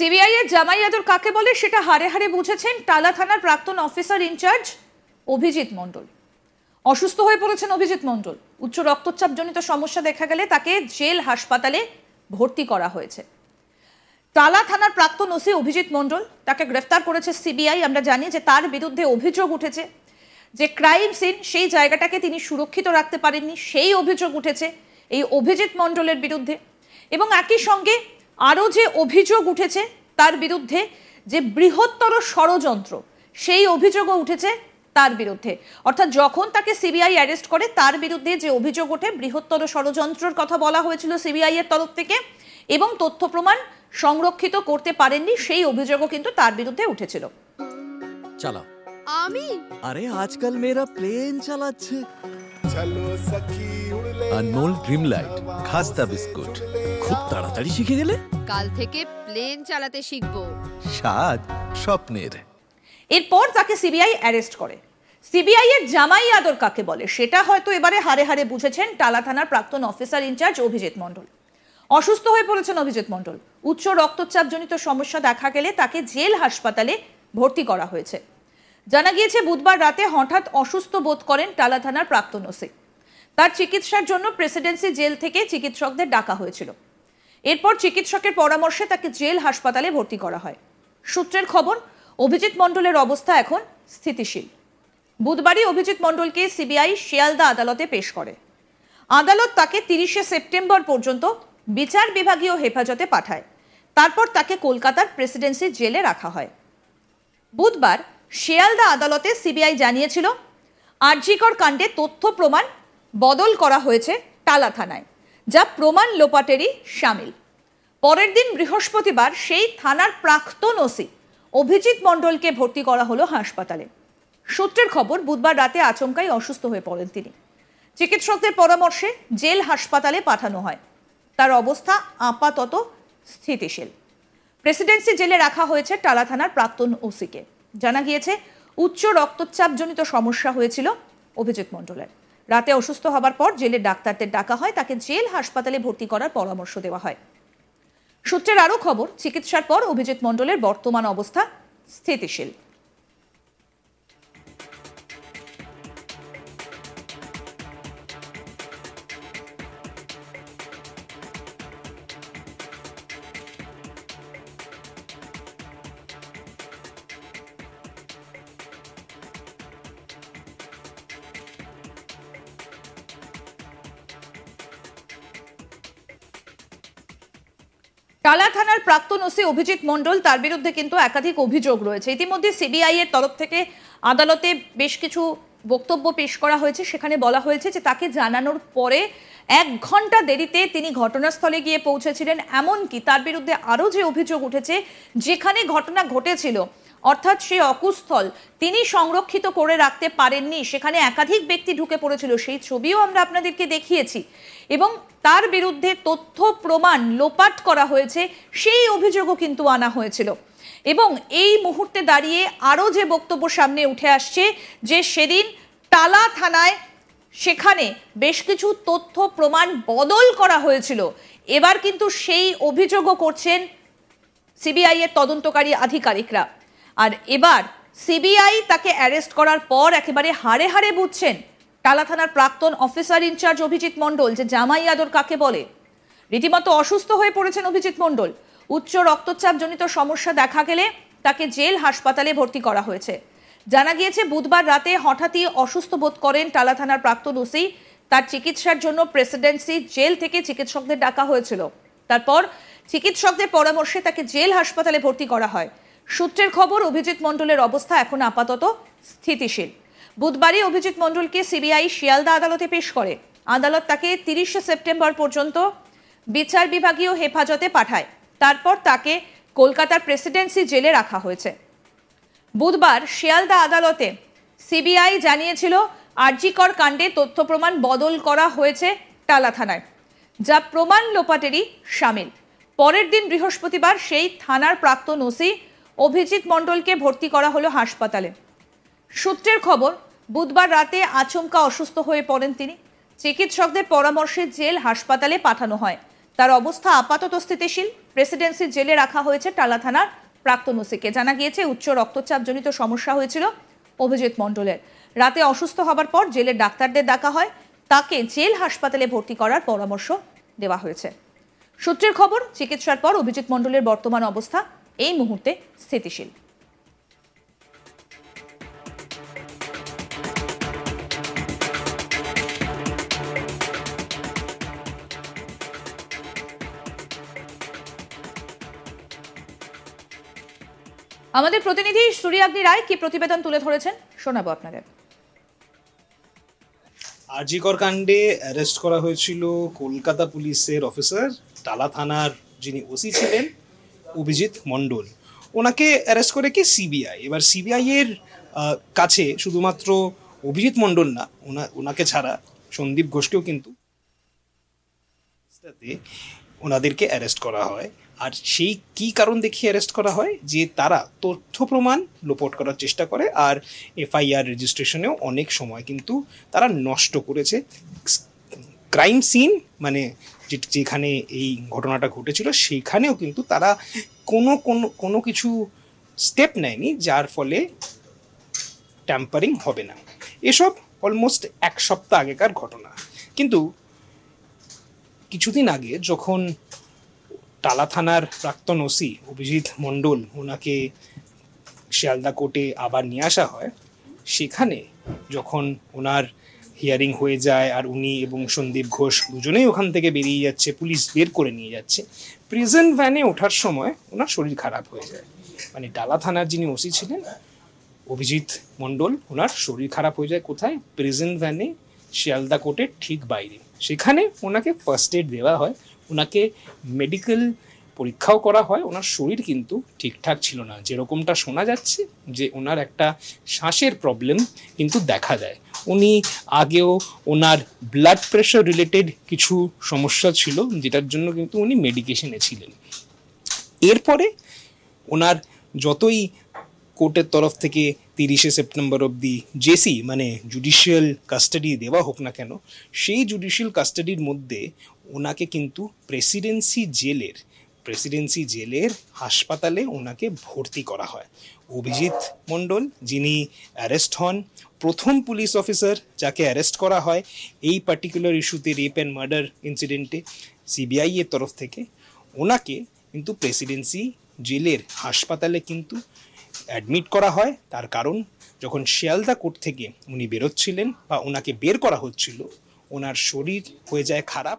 CBI এর জামাইয়াদর কাকে বলে সেটা হারে হারে বুঝেছেন টালা থানার প্রাক্তন অফিসার ইনচার্জ অভিজিৎ মণ্ডল অসুস্থ হয়ে পড়েছেন অভিজিৎ মণ্ডল উচ্চ রক্তচাপজনিত সমস্যা দেখা গেলে তাকে জেল হাসপাতালে ভর্তি করা হয়েছে টালা থানার প্রাক্তন ওসি অভিজিৎ মণ্ডল তাকে গ্রেফতার করেছে সিবিআই আমরা জানি যে তার বিরুদ্ধে অভিযোগ উঠেছে যে ক্রাইম সিন সেই জায়গাটাকে তিনি সুরক্ষিত রাখতে পারেননি সেই অভিযোগ উঠেছে এই অভিজিৎ মণ্ডলের বিরুদ্ধে এবং একই সঙ্গে আরও যে অভিযোগ উঠেছে তার বিরুদ্ধে যে বৃহত্তর ষড়যন্ত্র সেই অভিযোগও উঠেছে তার বিরুদ্ধে অর্থাৎ যখন তাকে সিবিআই অ্যারেস্ট করে তার বিরুদ্ধে যে অভিযোগ ওঠে বৃহত্তর ষড়যন্ত্রের কথা বলা হয়েছিল সিবিআই এর তরফ থেকে এবং তথ্য প্রমাণ সংরক্ষিত করতে পারেননি সেই অভিযোগও কিন্তু তার বিরুদ্ধে উঠেছিল চালাও আমি আরে আজকাল মেয়েরা প্লেন চালাচ্ছে চলো সখী উড়লে ড্রিম লাইট খাস্তা বিস্কুট খুব তাড়াতাড়ি শিখে গেলে কাল থেকে প্লেন চালাতে শিখব সাদ স্বপ্নের এরপর তাকে সিবিআই অ্যারেস্ট করে সিবিআই এর জামাই আদর কাকে বলে সেটা হয়তো এবারে হারে হারে বুঝেছেন টালা থানার প্রাক্তন অফিসার ইনচার্জ অভিজিৎ মণ্ডল অসুস্থ হয়ে পড়েছেন অভিজিৎ মণ্ডল উচ্চ রক্তচাপজনিত সমস্যা দেখা গেলে তাকে জেল হাসপাতালে ভর্তি করা হয়েছে জানা গিয়েছে বুধবার রাতে হঠাৎ অসুস্থ বোধ করেন টালা থানার প্রাক্তন ওসি তার চিকিৎসার জন্য প্রেসিডেন্সি জেল থেকে চিকিৎসকদের ডাকা হয়েছিল এরপর চিকিৎসকের পরামর্শে তাকে জেল হাসপাতালে ভর্তি করা হয় সূত্রের খবর অভিজিৎ মণ্ডলের অবস্থা এখন স্থিতিশীল বুধবারই অভিজিৎ মণ্ডলকে সিবিআই শিয়ালদা আদালতে পেশ করে আদালত তাকে তিরিশে সেপ্টেম্বর পর্যন্ত বিচার বিভাগীয় হেফাজতে পাঠায় তারপর তাকে কলকাতার প্রেসিডেন্সি জেলে রাখা হয় বুধবার শিয়ালদা আদালতে সিবিআই জানিয়েছিল আরজিকর কাণ্ডে তথ্য প্রমাণ বদল করা হয়েছে টালা থানায় যা প্রমাণ লোপাটেরই সামিল পরের দিন বৃহস্পতিবার সেই থানার প্রাক্তন ওসি অভিজিৎ মণ্ডলকে ভর্তি করা হলো হাসপাতালে সূত্রের খবর বুধবার রাতে আচমকাই অসুস্থ হয়ে পড়েন তিনি চিকিৎসকদের পরামর্শে জেল হাসপাতালে পাঠানো হয় তার অবস্থা আপাতত স্থিতিশীল প্রেসিডেন্সি জেলে রাখা হয়েছে টালা থানার প্রাক্তন ওসিকে জানা গিয়েছে উচ্চ রক্তচাপজনিত সমস্যা হয়েছিল অভিজিৎ মণ্ডলের রাতে অসুস্থ হবার পর জেলের ডাক্তারদের ডাকা হয় তাকে জেল হাসপাতালে ভর্তি করার পরামর্শ দেওয়া হয় সূত্রের আরও খবর চিকিৎসার পর অভিজিৎ মণ্ডলের বর্তমান অবস্থা স্থিতিশীল টালা থানার প্রাক্তন ওসি অভিজিৎ মণ্ডল তার বিরুদ্ধে কিন্তু একাধিক অভিযোগ রয়েছে ইতিমধ্যে সিবিআই এর তরফ থেকে আদালতে বেশ কিছু বক্তব্য পেশ করা হয়েছে সেখানে বলা হয়েছে যে তাকে জানানোর পরে এক ঘন্টা দেরিতে তিনি ঘটনাস্থলে গিয়ে পৌঁছেছিলেন এমনকি তার বিরুদ্ধে আরও যে অভিযোগ উঠেছে যেখানে ঘটনা ঘটেছিল অর্থাৎ সেই অকুস্থল তিনি সংরক্ষিত করে রাখতে পারেননি সেখানে একাধিক ব্যক্তি ঢুকে পড়েছিল সেই ছবিও আমরা আপনাদেরকে দেখিয়েছি এবং তার বিরুদ্ধে তথ্য প্রমাণ লোপাট করা হয়েছে সেই অভিযোগও কিন্তু আনা হয়েছিল এবং এই মুহূর্তে দাঁড়িয়ে আরও যে বক্তব্য সামনে উঠে আসছে যে সেদিন টালা থানায় সেখানে বেশ কিছু তথ্য প্রমাণ বদল করা হয়েছিল এবার কিন্তু সেই অভিযোগও করছেন সিবিআইয়ের তদন্তকারী আধিকারিকরা আর এবার সিবিআই তাকে অ্যারেস্ট করার পর একেবারে হারে হারে বুঝছেন টালা থানার প্রাক্তন অফিসার ইনচার্জ অভিজিৎ মণ্ডল যে জামাই আদর কাকে বলে রীতিমতো অসুস্থ হয়ে পড়েছেন অভিজিৎ মণ্ডল উচ্চ রক্তচাপজনিত সমস্যা দেখা গেলে তাকে জেল হাসপাতালে ভর্তি করা হয়েছে জানা গিয়েছে বুধবার রাতে হঠাৎই অসুস্থ বোধ করেন টালা থানার প্রাক্তন ওসি তার চিকিৎসার জন্য প্রেসিডেন্সি জেল থেকে চিকিৎসকদের ডাকা হয়েছিল তারপর চিকিৎসকদের পরামর্শে তাকে জেল হাসপাতালে ভর্তি করা হয় সূত্রের খবর অভিজিৎ মণ্ডলের অবস্থা এখন আপাতত স্থিতিশীল বুধবারই অভিজিৎ মণ্ডলকে সিবিআই শিয়ালদা আদালতে পেশ করে আদালত তাকে তিরিশে সেপ্টেম্বর পর্যন্ত বিচার বিভাগীয় হেফাজতে পাঠায় তারপর তাকে কলকাতার প্রেসিডেন্সি জেলে রাখা হয়েছে বুধবার শিয়ালদা আদালতে সিবিআই জানিয়েছিল আর্জিকর কাণ্ডে তথ্য প্রমাণ বদল করা হয়েছে টালা থানায় যা প্রমাণ লোপাটেরই সামিল পরের দিন বৃহস্পতিবার সেই থানার প্রাক্তন ওসি অভিজিৎ মণ্ডলকে ভর্তি করা হলো হাসপাতালে সূত্রের খবর বুধবার রাতে আচমকা অসুস্থ হয়ে পড়েন তিনি চিকিৎসকদের পরামর্শে জেল হাসপাতালে পাঠানো হয় তার অবস্থা আপাতত স্থিতিশীল প্রেসিডেন্সি জেলে রাখা হয়েছে টালা থানার প্রাক্তন ওসিকে জানা গিয়েছে উচ্চ রক্তচাপজনিত সমস্যা হয়েছিল অভিজিৎ মণ্ডলের রাতে অসুস্থ হবার পর জেলের ডাক্তারদের ডাকা হয় তাকে জেল হাসপাতালে ভর্তি করার পরামর্শ দেওয়া হয়েছে সূত্রের খবর চিকিৎসার পর অভিজিৎ মণ্ডলের বর্তমান অবস্থা এই মুহূর্তে স্থিতিশীল আমাদের প্রতিনিধি সূর্যাগ্নি রায় কি প্রতিবেদন তুলে ধরেছেন শোনাবো আপনাদের আজিকর কাণ্ডে অ্যারেস্ট করা হয়েছিল কলকাতা পুলিশের অফিসার টালা থানার যিনি ওসি ছিলেন অভিজিৎ মণ্ডল ওনাকে অ্যারেস্ট করে কি সিবিআই এবার সিবিআই এর কাছে শুধুমাত্র অভিজিৎ মণ্ডল না ওনাকে ছাড়া সন্দীপ ঘোষকেও কিন্তু ওনাদেরকে অ্যারেস্ট করা হয় আর সেই কি কারণ দেখিয়ে অ্যারেস্ট করা হয় যে তারা তথ্য প্রমাণ লোপট করার চেষ্টা করে আর এফআইআর রেজিস্ট্রেশনেও অনেক সময় কিন্তু তারা নষ্ট করেছে ক্রাইম সিন মানে যেখানে এই ঘটনাটা ঘটেছিল সেখানেও কিন্তু তারা কোনো কোনো কোনো কিছু স্টেপ নেয়নি যার ফলে ট্যাম্পারিং হবে না এসব অলমোস্ট এক সপ্তাহ আগেকার ঘটনা কিন্তু কিছুদিন আগে যখন টালা থানার প্রাক্তন ওসি অভিজিৎ মণ্ডল ওনাকে শিয়ালদা কোর্টে আবার নিয়ে আসা হয় সেখানে যখন ওনার হিয়ারিং হয়ে যায় আর উনি এবং সন্দীপ ঘোষ দুজনেই ওখান থেকে বেরিয়ে যাচ্ছে পুলিশ বের করে নিয়ে যাচ্ছে প্রেজেন্ট ভ্যানে ওঠার সময় ওনার শরীর খারাপ হয়ে যায় মানে ডালা থানার যিনি ওসি ছিলেন অভিজিৎ মণ্ডল ওনার শরীর খারাপ হয়ে যায় কোথায় প্রেজেন্ট ভ্যানে শিয়ালদা কোর্টের ঠিক বাইরে সেখানে ওনাকে ফার্স্ট এড দেওয়া হয় ওনাকে মেডিকেল পরীক্ষাও করা হয় ওনার শরীর কিন্তু ঠিকঠাক ছিল না যেরকমটা শোনা যাচ্ছে যে ওনার একটা শ্বাসের প্রবলেম কিন্তু দেখা যায় উনি আগেও ওনার ব্লাড প্রেশার রিলেটেড কিছু সমস্যা ছিল যেটার জন্য কিন্তু উনি মেডিকেশনে ছিলেন এরপরে ওনার যতই কোর্টের তরফ থেকে তিরিশে সেপ্টেম্বর অব্দি জেসি মানে জুডিশিয়াল কাস্টাডি দেওয়া হোক না কেন সেই জুডিশিয়াল কাস্টাডির মধ্যে ওনাকে কিন্তু প্রেসিডেন্সি জেলের প্রেসিডেন্সি জেলের হাসপাতালে ওনাকে ভর্তি করা হয় অভিজিৎ মণ্ডল যিনি অ্যারেস্ট হন প্রথম পুলিশ অফিসার যাকে অ্যারেস্ট করা হয় এই পার্টিকুলার ইস্যুতে রেপ অ্যান্ড মার্ডার ইনসিডেন্টে সিবিআই এর তরফ থেকে ওনাকে কিন্তু প্রেসিডেন্সি জেলের হাসপাতালে কিন্তু অ্যাডমিট করা হয় তার কারণ যখন শিয়ালদা কোর্ট থেকে উনি বেরোচ্ছিলেন বা ওনাকে বের করা হচ্ছিল ওনার শরীর হয়ে যায় খারাপ